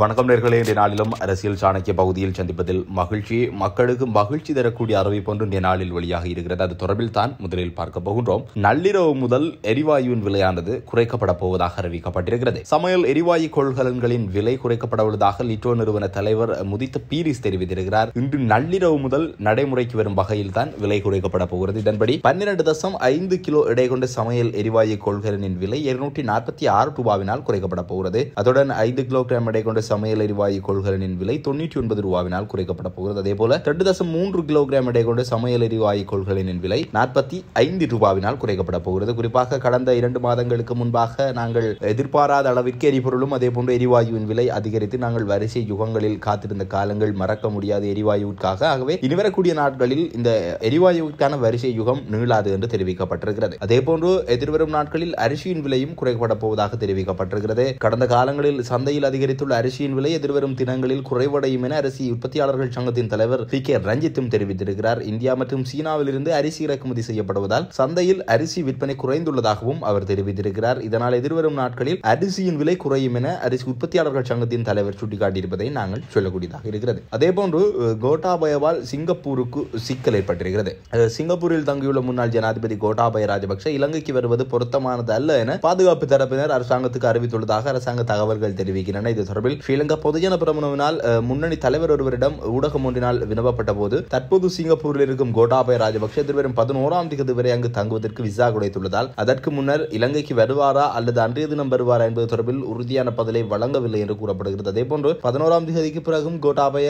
வணக்கம் நேர்களே இன்றைய நாளிலும் அரசியல் சாணக்கிய பகுதியில் சந்திப்பதில் மகிழ்ச்சி மக்களுக்கு மகிழ்ச்சி தரக்கூடிய அறிவிப்பு ஒன்று இன்றைய நாளில் வெளியாக இருக்கிறது அது தொடர்பில் தான் முதலில் பார்க்க போகின்றோம் நள்ளிரவு முதல் எரிவாயுவின் விலையானது குறைக்கப்பட போவதாக அறிவிக்கப்பட்டிருக்கிறது சமையல் எரிவாயு கொள்கலன்களின் விலை குறைக்கப்பட உள்ளதாக லிட்டோ நிறுவன தலைவர் முதித்த பீரிஸ் தெரிவித்திருக்கிறார் இன்று நள்ளிரவு முதல் நடைமுறைக்கு வரும் வகையில் தான் விலை குறைக்கப்பட போகிறது இதன்படி பன்னிரண்டு தசம் ஐந்து கிலோ எடை கொண்ட சமையல் எரிவாயு கொள்கலனின் விலை இருநூற்றி நாற்பத்தி ஆறு ரூபாவினால் குறைக்கப்பட போகிறது அதுடன் ஐந்து கிலோகிராம் எடை கொண்ட சமையல் எரிவாயு கொள்கலனின் விலை தொண்ணூற்றி ஒன்பது ரூபாவினால் குறைக்கப்பட போகிறது அதே போல ரெண்டு தசம் மூன்று கிலோகிராம் எடை கொண்ட சமையல் எரிவாயு கொள்கலனின் விலை நாற்பத்தி ஐந்து ரூபாவினால் குறைக்கப்பட போகிறது குறிப்பாக கடந்த இரண்டு மாதங்களுக்கு முன்பாக நாங்கள் எதிர்பாராத அளவிற்கு எரிபொருளும் அதே போன்ற எரிவாயுவின் விலை அதிகரித்து நாங்கள் வரிசை யுகங்களில் காத்திருந்த காலங்கள் மறக்க முடியாத எரிவாயுக்காக ஆகவே இனிவரக்கூடிய நாட்களில் இந்த எரிவாயுக்கான வரிசை யுகம் நீளாது என்று தெரிவிக்கப்பட்டிருக்கிறது அதே போன்று எதிர்வரும் நாட்களில் அரிசியின் விலையும் குறைக்கப்பட போவதாக தெரிவிக்கப்பட்டிருக்கிறது கடந்த காலங்களில் சந்தையில் அதிகரித்துள்ள அரிசியின் விலை எதிர்வரும் தினங்களில் குறைவடையும் என அரிசி உற்பத்தியாளர்கள் சங்கத்தின் தலைவர் பி கே ரஞ்சித்தும் தெரிவித்திருக்கிறார் இந்தியா மற்றும் சீனாவிலிருந்து அரிசி இறக்குமதி செய்யப்படுவதால் சந்தையில் அரிசி விற்பனை குறைந்துள்ளதாகவும் அவர் தெரிவித்திருக்கிறார் இதனால் எதிர்வரும் நாட்களில் அரிசியின் விலை குறையும் என அரிசி உற்பத்தியாளர்கள் சங்கத்தின் தலைவர் சுட்டிக்காட்டியிருப்பதை நாங்கள் சொல்லக்கூடியதாக இருக்கிறது அதேபோன்று கோட்டாபயவால் சிங்கப்பூருக்கு சிக்கல் ஏற்பட்டிருக்கிறது சிங்கப்பூரில் தங்கியுள்ள முன்னாள் ஜனாதிபதி கோட்டாபய ராஜபக்ஷ இலங்கைக்கு வருவது பொருத்தமானது அல்ல என பாதுகாப்பு தரப்பினர் அரசாங்கத்துக்கு அறிவித்துள்ளதாக அரசாங்க தகவல்கள் தெரிவிக்கின்றன இது தொடர்பில் தொடர்பில் ஸ்ரீலங்கா பொதுஜன பிரமுனவினால் முன்னணி தலைவர் ஒருவரிடம் ஊடகம் ஒன்றினால் வினவப்பட்ட போது தற்போது சிங்கப்பூரில் இருக்கும் கோட்டாபய ராஜபக்ஷ திருவரும் பதினோராம் தேதி வரை அங்கு தங்குவதற்கு விசா கிடைத்துள்ளதால் அதற்கு முன்னர் இலங்கைக்கு வருவாரா அல்லது அன்றைய தினம் வருவாரா என்பது தொடர்பில் உறுதியான பதிலை வழங்கவில்லை என்று கூறப்படுகிறது அதே போன்று பதினோராம் தேதிக்கு பிறகும் கோட்டாபய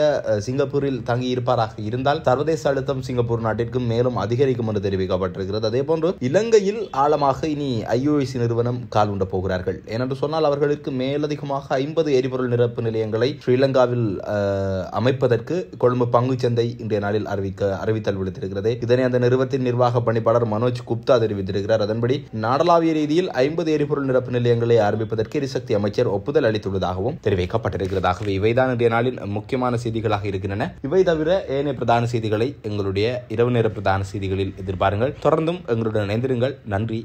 சிங்கப்பூரில் தங்கியிருப்பாராக இருந்தால் சர்வதேச அழுத்தம் சிங்கப்பூர் நாட்டிற்கும் மேலும் அதிகரிக்கும் என்று தெரிவிக்கப்பட்டிருக்கிறது அதே போன்று இலங்கையில் ஆழமாக இனி ஐஓஎஸ் நிறுவனம் கால் உண்ட போகிறார்கள் ஏனென்று சொன்னால் அவர்களுக்கு மேலதிகமாக ஐம்பது எரிபொருள் நிரப்பு நிலையங்களை ஸ்ரீலங்காவில் அமைப்பதற்கு கொழும்பு சந்தை இன்றைய நாளில் அறிவிக்க அறிவித்தல் விடுத்திருக்கிறது இதனை அந்த நிறுவனத்தின் நிர்வாக பணிப்பாளர் மனோஜ் குப்தா தெரிவித்திருக்கிறார் அதன்படி நாடளாவிய ரீதியில் ஐம்பது எரிபொருள் நிரப்பு நிலையங்களை ஆரம்பிப்பதற்கு எரிசக்தி அமைச்சர் ஒப்புதல் அளித்துள்ளதாகவும் தெரிவிக்கப்பட்டிருக்கிறதாகவே இவைதான் இன்றைய நாளில் முக்கியமான செய்திகளாக இருக்கின்றன இவை தவிர ஏனைய பிரதான செய்திகளை எங்களுடைய இரவு நேர பிரதான செய்திகளில் எதிர்பாருங்கள் தொடர்ந்தும் எங்களுடன் இணைந்திருங்கள் நன்றி